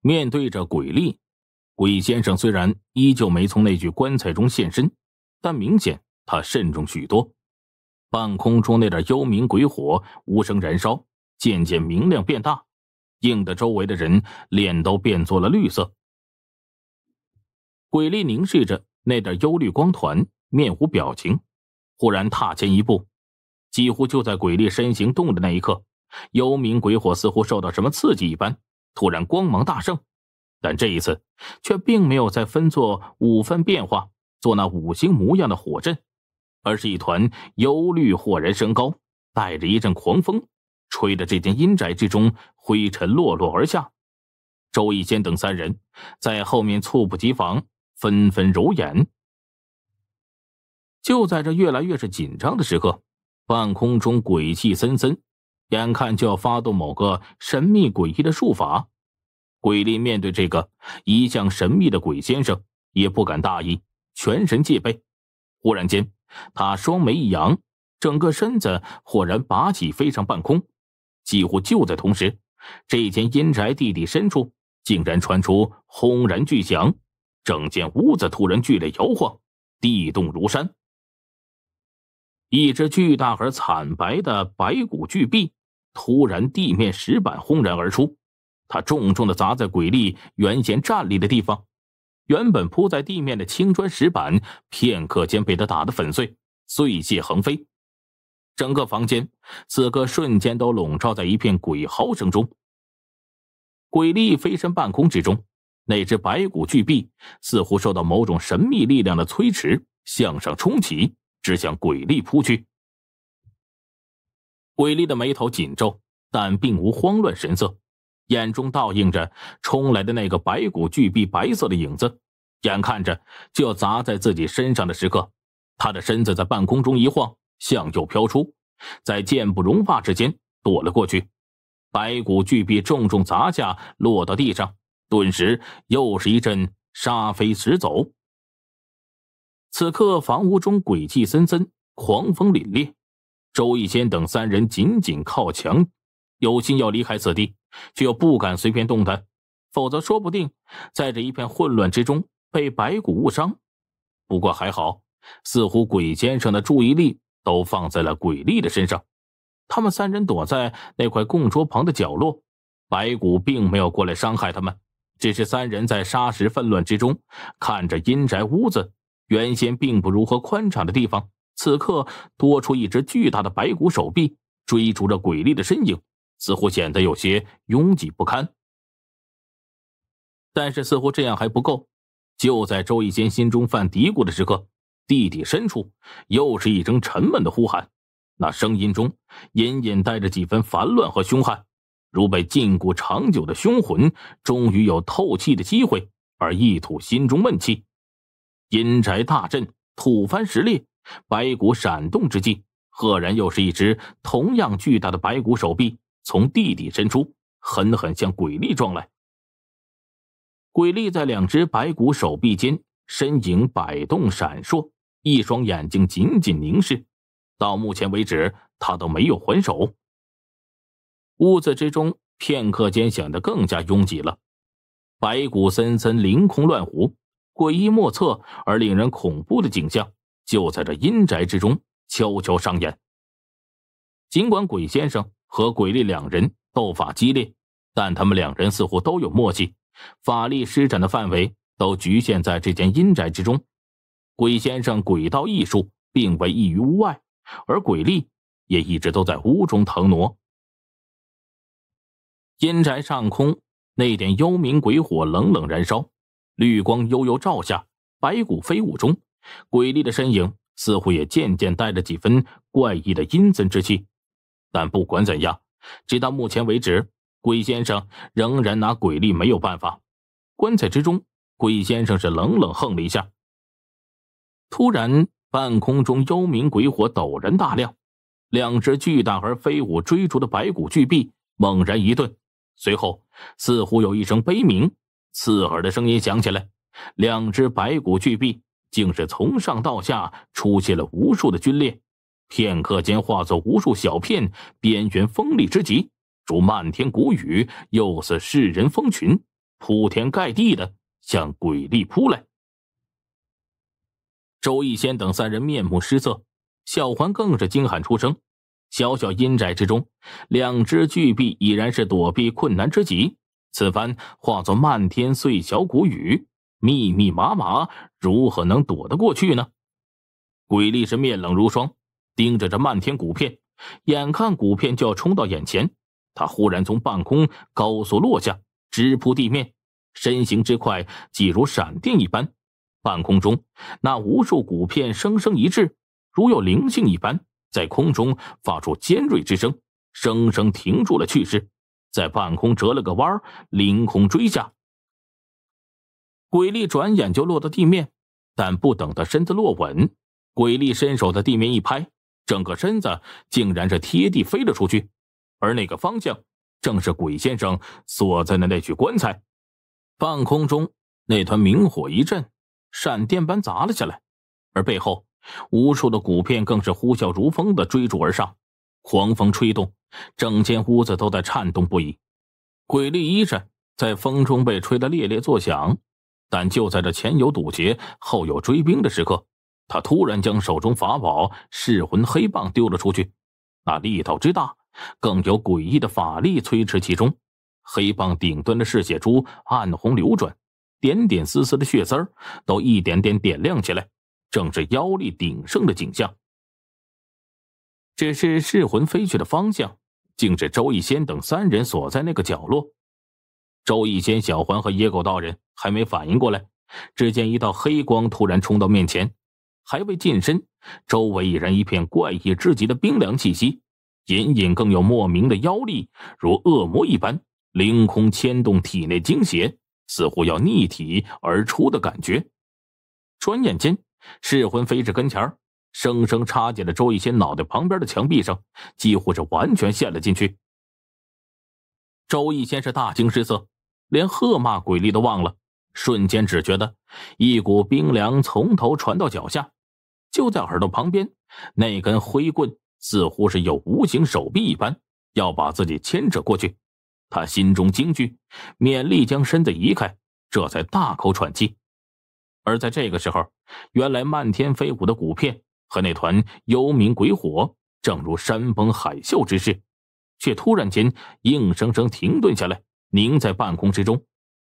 面对着鬼力，鬼先生虽然依旧没从那具棺材中现身，但明显他慎重许多。半空中那点幽冥鬼火无声燃烧，渐渐明亮变大，映得周围的人脸都变作了绿色。鬼力凝视着那点幽绿光团，面无表情，忽然踏前一步。几乎就在鬼力身形动的那一刻，幽冥鬼火似乎受到什么刺激一般。突然光芒大盛，但这一次却并没有再分作五分变化，做那五行模样的火阵，而是一团幽绿豁然升高，带着一阵狂风，吹得这间阴宅之中灰尘落落而下。周逸仙等三人在后面猝不及防，纷纷揉眼。就在这越来越是紧张的时刻，半空中鬼气森森。眼看就要发动某个神秘诡异的术法，鬼力面对这个一向神秘的鬼先生也不敢大意，全神戒备。忽然间，他双眉一扬，整个身子豁然拔起，飞上半空。几乎就在同时，这间阴宅地底深处竟然传出轰然巨响，整间屋子突然剧烈摇晃，地动如山。一只巨大而惨白的白骨巨臂。突然，地面石板轰然而出，他重重的砸在鬼力原先站立的地方。原本铺在地面的青砖石板，片刻间被他打得粉碎，碎屑横飞。整个房间此刻瞬间都笼罩在一片鬼嚎声中。鬼力飞身半空之中，那只白骨巨臂似乎受到某种神秘力量的催持，向上冲起，直向鬼力扑去。鬼厉的眉头紧皱，但并无慌乱神色，眼中倒映着冲来的那个白骨巨臂白色的影子，眼看着就要砸在自己身上的时刻，他的身子在半空中一晃，向右飘出，在间不容发之间躲了过去。白骨巨臂重重砸下，落到地上，顿时又是一阵沙飞石走。此刻房屋中鬼气森森，狂风凛冽。周逸仙等三人紧紧靠墙，有心要离开此地，却又不敢随便动弹，否则说不定在这一片混乱之中被白骨误伤。不过还好，似乎鬼先生的注意力都放在了鬼力的身上。他们三人躲在那块供桌旁的角落，白骨并没有过来伤害他们，只是三人在沙石纷乱之中，看着阴宅屋子原先并不如何宽敞的地方。此刻多出一只巨大的白骨手臂，追逐着鬼厉的身影，似乎显得有些拥挤不堪。但是，似乎这样还不够。就在周一仙心中犯嘀咕的时刻，地底深处又是一声沉闷的呼喊，那声音中隐隐带着几分烦乱和凶悍，如被禁锢长久的凶魂，终于有透气的机会，而一吐心中闷气。阴宅大阵土翻石裂。白骨闪动之际，赫然又是一只同样巨大的白骨手臂从地底伸出，狠狠向鬼力撞来。鬼力在两只白骨手臂间身影摆动闪烁，一双眼睛紧紧凝视。到目前为止，他都没有还手。屋子之中，片刻间显得更加拥挤了。白骨森森，凌空乱舞，诡异莫测而令人恐怖的景象。就在这阴宅之中悄悄上演。尽管鬼先生和鬼力两人斗法激烈，但他们两人似乎都有默契，法力施展的范围都局限在这间阴宅之中。鬼先生鬼道艺术，并未溢于屋外，而鬼力也一直都在屋中腾挪。阴宅上空那点幽冥鬼火冷冷燃烧，绿光悠悠照下，白骨飞舞中。鬼力的身影似乎也渐渐带着几分怪异的阴森之气，但不管怎样，直到目前为止，鬼先生仍然拿鬼力没有办法。棺材之中，鬼先生是冷冷哼了一下。突然，半空中幽冥鬼火陡然大亮，两只巨大而飞舞追逐的白骨巨臂猛然一顿，随后似乎有一声悲鸣刺耳的声音响起来，两只白骨巨臂。竟是从上到下出现了无数的军裂，片刻间化作无数小片，边缘锋利之极，如漫天谷雨，又似世人蜂群，铺天盖地的向鬼力扑来。周逸仙等三人面目失色，小环更是惊喊出声。小小阴宅之中，两只巨臂已然是躲避困难之极，此番化作漫天碎小谷雨。密密麻麻，如何能躲得过去呢？鬼力是面冷如霜，盯着这漫天骨片，眼看骨片就要冲到眼前，他忽然从半空高速落下，直扑地面，身形之快，即如闪电一般。半空中那无数骨片生生一滞，如有灵性一般，在空中发出尖锐之声，生生停住了去势，在半空折了个弯，凌空追下。鬼力转眼就落到地面，但不等他身子落稳，鬼力伸手在地面一拍，整个身子竟然是贴地飞了出去，而那个方向正是鬼先生所在的那具棺材。半空中那团明火一震，闪电般砸了下来，而背后无数的骨片更是呼啸如风的追逐而上，狂风吹动，整间屋子都在颤动不已。鬼力衣衫在风中被吹得猎猎作响。但就在这前有堵截、后有追兵的时刻，他突然将手中法宝噬魂黑棒丢了出去。那力道之大，更有诡异的法力催持其中。黑棒顶端的嗜血珠暗红流转，点点丝丝的血丝儿都一点点点亮起来，正是妖力鼎盛的景象。只是噬魂飞去的方向，竟是周逸仙等三人所在那个角落。周逸仙、小环和野狗道人。还没反应过来，只见一道黑光突然冲到面前，还未近身，周围已然一片怪异之极的冰凉气息，隐隐更有莫名的妖力，如恶魔一般凌空牵动体内精血，似乎要逆体而出的感觉。转眼间，噬魂飞至跟前，生生插进了周逸仙脑袋旁边的墙壁上，几乎是完全陷了进去。周逸仙是大惊失色，连喝骂鬼力都忘了。瞬间只觉得，一股冰凉从头传到脚下，就在耳朵旁边，那根灰棍似乎是有无形手臂一般，要把自己牵扯过去。他心中惊惧，勉力将身子移开，这才大口喘气。而在这个时候，原来漫天飞舞的骨片和那团幽冥鬼火，正如山崩海啸之势，却突然间硬生生停顿下来，凝在半空之中。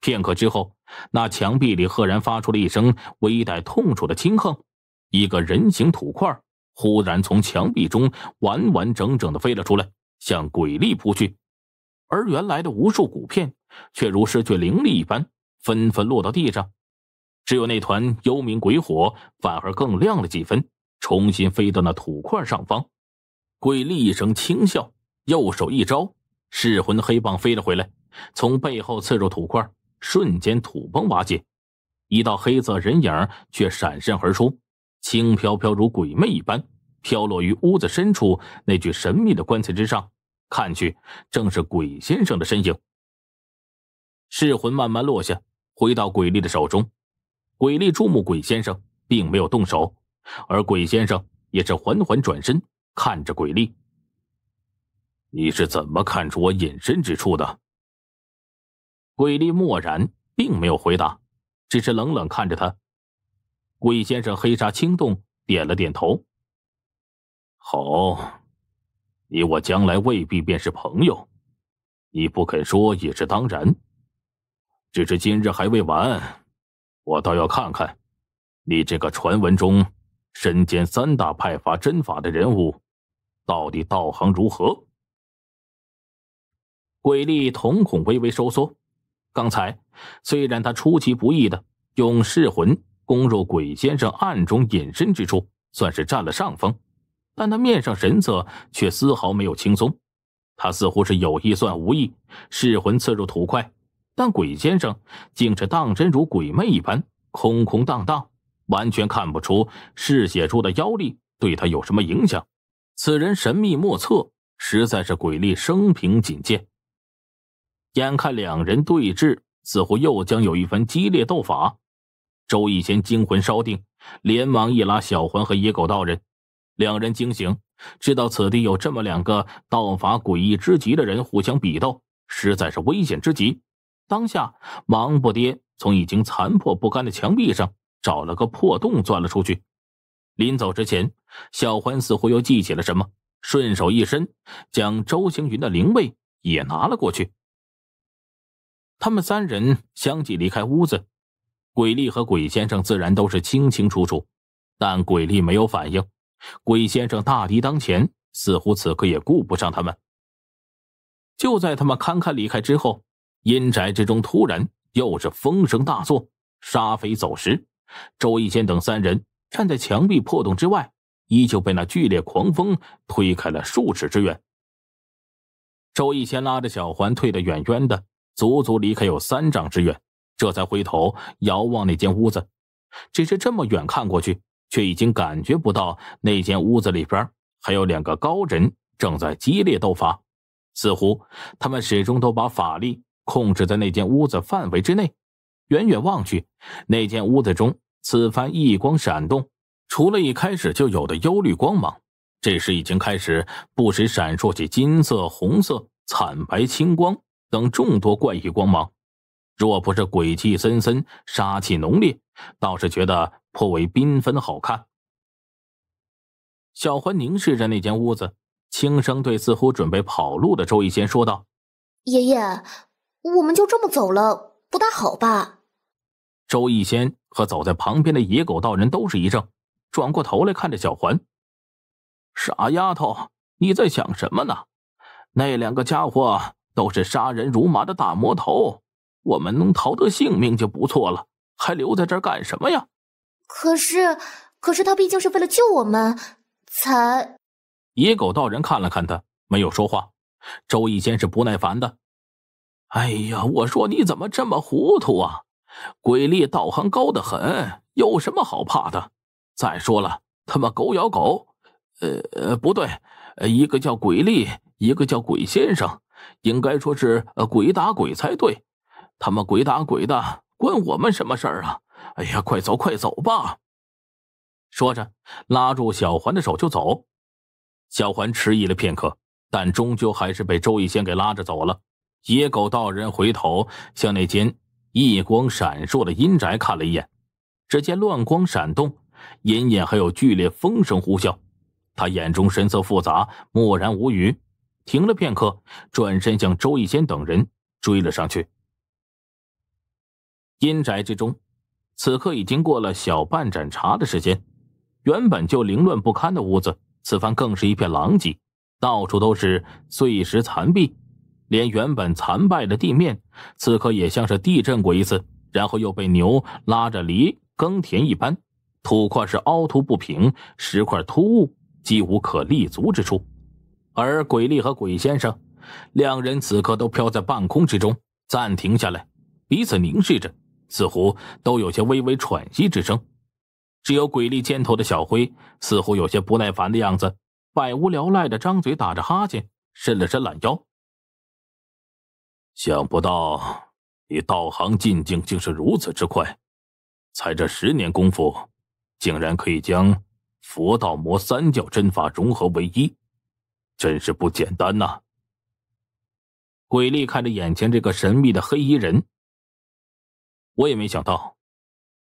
片刻之后。那墙壁里赫然发出了一声微带痛楚的轻哼，一个人形土块忽然从墙壁中完完整整的飞了出来，向鬼力扑去，而原来的无数骨片却如失去灵力一般，纷纷落到地上，只有那团幽冥鬼火反而更亮了几分，重新飞到那土块上方。鬼力一声轻笑，右手一招，噬魂黑棒飞了回来，从背后刺入土块。瞬间土崩瓦解，一道黑色人影却闪身而出，轻飘飘如鬼魅一般飘落于屋子深处那具神秘的棺材之上。看去正是鬼先生的身影。噬魂慢慢落下，回到鬼力的手中。鬼力注目鬼先生，并没有动手，而鬼先生也是缓缓转身看着鬼力：“你是怎么看出我隐身之处的？”鬼厉默然，并没有回答，只是冷冷看着他。鬼先生黑纱轻动，点了点头。好，你我将来未必便是朋友，你不肯说也是当然。只是今日还未完，我倒要看看，你这个传闻中身兼三大派阀针法的人物，到底道行如何？鬼厉瞳孔微微收缩。刚才，虽然他出其不意的用噬魂攻入鬼先生暗中隐身之处，算是占了上风，但他面上神色却丝毫没有轻松。他似乎是有意算无意，噬魂刺入土块，但鬼先生竟是当真如鬼魅一般，空空荡荡，完全看不出嗜血珠的妖力对他有什么影响。此人神秘莫测，实在是鬼力生平仅见。眼看两人对峙，似乎又将有一番激烈斗法。周逸仙惊魂稍定，连忙一拉小环和野狗道人，两人惊醒，知道此地有这么两个道法诡异之极的人互相比斗，实在是危险之极。当下忙不迭从已经残破不堪的墙壁上找了个破洞钻了出去。临走之前，小环似乎又记起了什么，顺手一伸，将周星云的灵位也拿了过去。他们三人相继离开屋子，鬼力和鬼先生自然都是清清楚楚，但鬼力没有反应，鬼先生大敌当前，似乎此刻也顾不上他们。就在他们堪堪离开之后，阴宅之中突然又是风声大作，沙飞走石。周一仙等三人站在墙壁破洞之外，依旧被那剧烈狂风推开了数尺之远。周一仙拉着小环退得远远的。足足离开有三丈之远，这才回头遥望那间屋子。只是这么远看过去，却已经感觉不到那间屋子里边还有两个高人正在激烈斗法。似乎他们始终都把法力控制在那间屋子范围之内。远远望去，那间屋子中此番异光闪动，除了一开始就有的幽绿光芒，这时已经开始不时闪烁起金色、红色、惨白、青光。等众多怪异光芒，若不是鬼气森森、杀气浓烈，倒是觉得颇为缤纷好看。小环凝视着那间屋子，轻声对似乎准备跑路的周逸仙说道：“爷爷，我们就这么走了，不大好吧？”周逸仙和走在旁边的野狗道人都是一怔，转过头来看着小环：“傻丫头，你在想什么呢？那两个家伙……”都是杀人如麻的大魔头，我们能逃得性命就不错了，还留在这儿干什么呀？可是，可是他毕竟是为了救我们才……野狗道人看了看他，没有说话。周逸仙是不耐烦的。哎呀，我说你怎么这么糊涂啊？鬼力道行高得很，有什么好怕的？再说了，他们狗咬狗，呃，不对，一个叫鬼力，一个叫鬼先生。应该说是鬼打鬼才对，他们鬼打鬼的关我们什么事儿啊？哎呀，快走快走吧！说着，拉住小环的手就走。小环迟疑了片刻，但终究还是被周逸仙给拉着走了。野狗道人回头向那间异光闪烁的阴宅看了一眼，只见乱光闪动，隐隐还有剧烈风声呼啸。他眼中神色复杂，默然无语。停了片刻，转身向周一仙等人追了上去。阴宅之中，此刻已经过了小半盏茶的时间。原本就凌乱不堪的屋子，此番更是一片狼藉，到处都是碎石残壁，连原本残败的地面，此刻也像是地震过一次，然后又被牛拉着犁耕田一般，土块是凹凸不平，石块突兀，几无可立足之处。而鬼力和鬼先生，两人此刻都飘在半空之中，暂停下来，彼此凝视着，似乎都有些微微喘息之声。只有鬼力肩头的小灰，似乎有些不耐烦的样子，百无聊赖的张嘴打着哈欠，伸了伸懒腰。想不到你道行进境竟是如此之快，才这十年功夫，竟然可以将佛道魔三教真法融合为一。真是不简单呐！鬼力看着眼前这个神秘的黑衣人，我也没想到，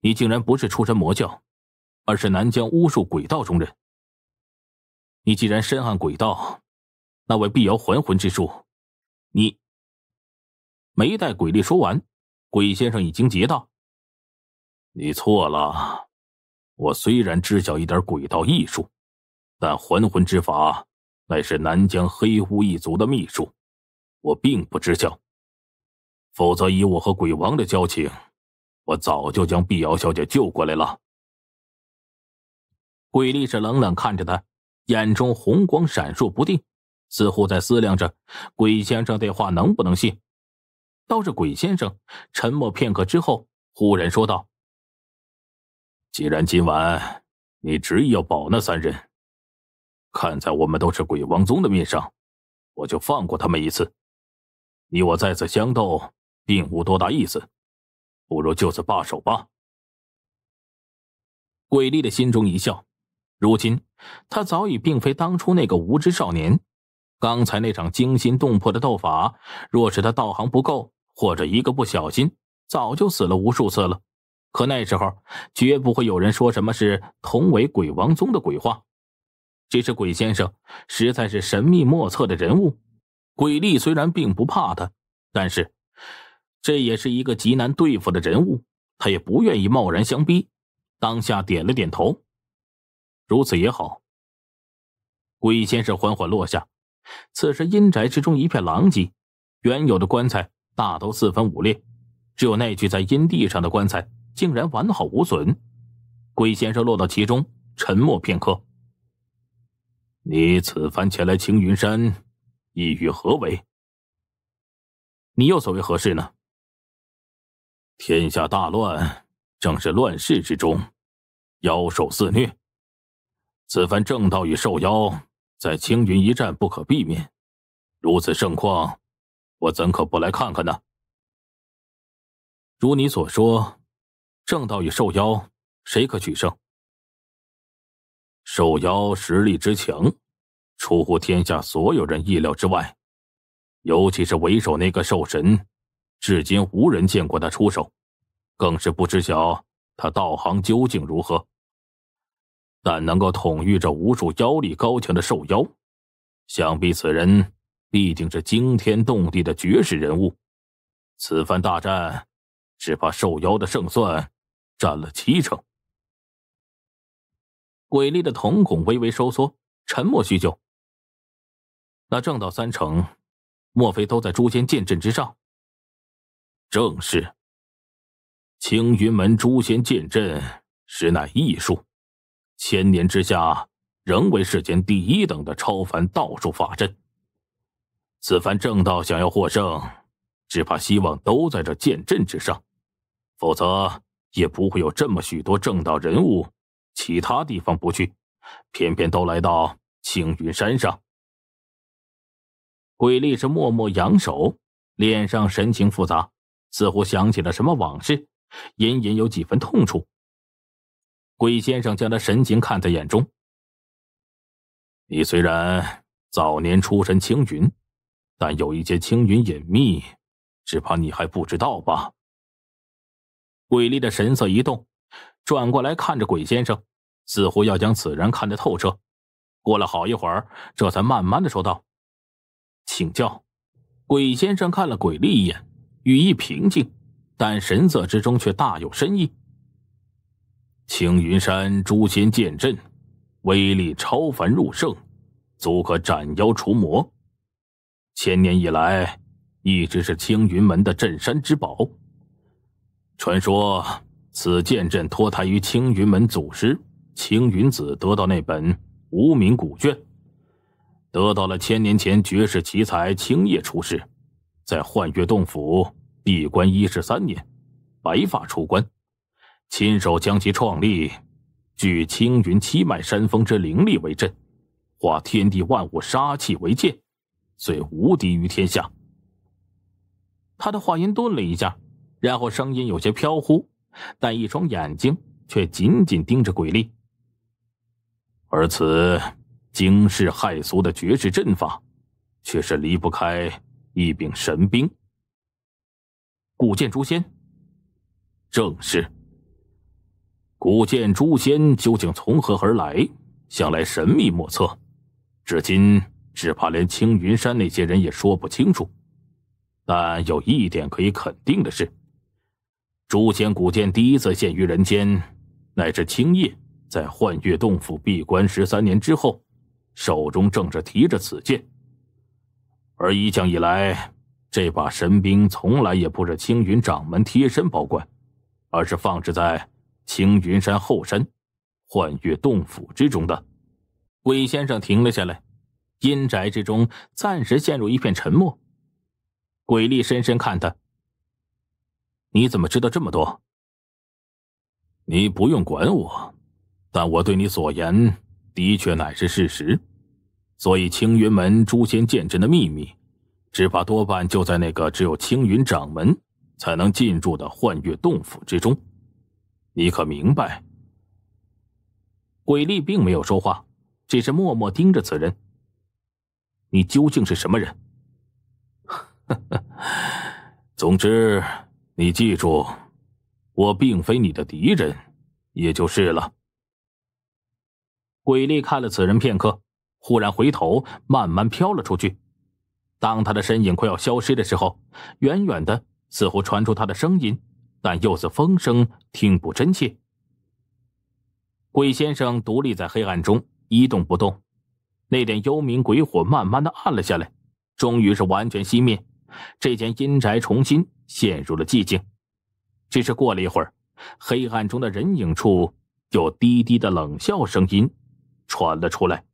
你竟然不是出身魔教，而是南疆巫术鬼道中人。你既然深谙鬼道，那位辟谣还魂之术，你……没待鬼力说完，鬼先生已经截道：“你错了，我虽然知晓一点鬼道艺术，但还魂之法。”乃是南疆黑巫一族的秘术，我并不知晓。否则以我和鬼王的交情，我早就将碧瑶小姐救过来了。鬼力是冷冷看着他，眼中红光闪烁不定，似乎在思量着鬼先生这话能不能信。倒是鬼先生沉默片刻之后，忽然说道：“既然今晚你执意要保那三人。”看在我们都是鬼王宗的面上，我就放过他们一次。你我再次相斗，并无多大意思，不如就此罢手吧。鬼厉的心中一笑，如今他早已并非当初那个无知少年。刚才那场惊心动魄的斗法，若是他道行不够，或者一个不小心，早就死了无数次了。可那时候，绝不会有人说什么是同为鬼王宗的鬼话。这是鬼先生，实在是神秘莫测的人物。鬼力虽然并不怕他，但是这也是一个极难对付的人物，他也不愿意贸然相逼。当下点了点头，如此也好。鬼先生缓缓落下，此时阴宅之中一片狼藉，原有的棺材大都四分五裂，只有那具在阴地上的棺材竟然完好无损。鬼先生落到其中，沉默片刻。你此番前来青云山，意欲何为？你又所为何事呢？天下大乱，正是乱世之中，妖兽肆虐。此番正道与兽妖在青云一战不可避免，如此盛况，我怎可不来看看呢？如你所说，正道与兽妖，谁可取胜？兽妖实力之强，出乎天下所有人意料之外，尤其是为首那个兽神，至今无人见过他出手，更是不知晓他道行究竟如何。但能够统御着无数妖力高强的兽妖，想必此人必定是惊天动地的绝世人物。此番大战，只怕兽妖的胜算占了七成。鬼厉的瞳孔微微收缩，沉默许久。那正道三成，莫非都在诛仙剑阵之上？正是。青云门诛仙剑阵实乃异术，千年之下仍为世间第一等的超凡道术法阵。此番正道想要获胜，只怕希望都在这剑阵之上，否则也不会有这么许多正道人物。其他地方不去，偏偏都来到青云山上。鬼厉是默默扬手，脸上神情复杂，似乎想起了什么往事，隐隐有几分痛楚。鬼先生将他神情看在眼中，你虽然早年出身青云，但有一些青云隐秘，只怕你还不知道吧？鬼力的神色一动。转过来看着鬼先生，似乎要将此人看得透彻。过了好一会儿，这才慢慢的说道：“请教。”鬼先生看了鬼厉一眼，语意平静，但神色之中却大有深意。青云山诛仙剑阵，威力超凡入圣，足可斩妖除魔。千年以来，一直是青云门的镇山之宝。传说。此剑阵脱胎于青云门祖师青云子得到那本无名古卷，得到了千年前绝世奇才青叶出世，在幻月洞府闭关一十三年，白发出关，亲手将其创立，聚青云七脉山峰之灵力为阵，化天地万物杀气为剑，虽无敌于天下。他的话音顿了一下，然后声音有些飘忽。但一双眼睛却紧紧盯着鬼力。而此惊世骇俗的绝世阵法，却是离不开一柄神兵——古剑诛仙。正是。古剑诛仙究竟从何而来，向来神秘莫测，至今只怕连青云山那些人也说不清楚。但有一点可以肯定的是。诛仙古剑第一次现于人间，乃至青叶在幻月洞府闭关十三年之后，手中正是提着此剑。而一将以来，这把神兵从来也不是青云掌门贴身保管，而是放置在青云山后山幻月洞府之中的。鬼先生停了下来，阴宅之中暂时陷入一片沉默。鬼力深深看他。你怎么知道这么多？你不用管我，但我对你所言的确乃是事实，所以青云门诛仙剑阵的秘密，只怕多半就在那个只有青云掌门才能进入的幻月洞府之中。你可明白？鬼力并没有说话，只是默默盯着此人。你究竟是什么人？总之。你记住，我并非你的敌人，也就是了。鬼厉看了此人片刻，忽然回头，慢慢飘了出去。当他的身影快要消失的时候，远远的似乎传出他的声音，但又似风声，听不真切。鬼先生独立在黑暗中，一动不动。那点幽冥鬼火慢慢的暗了下来，终于是完全熄灭。这间阴宅重新。陷入了寂静。只是过了一会儿，黑暗中的人影处，有低低的冷笑声音传了出来。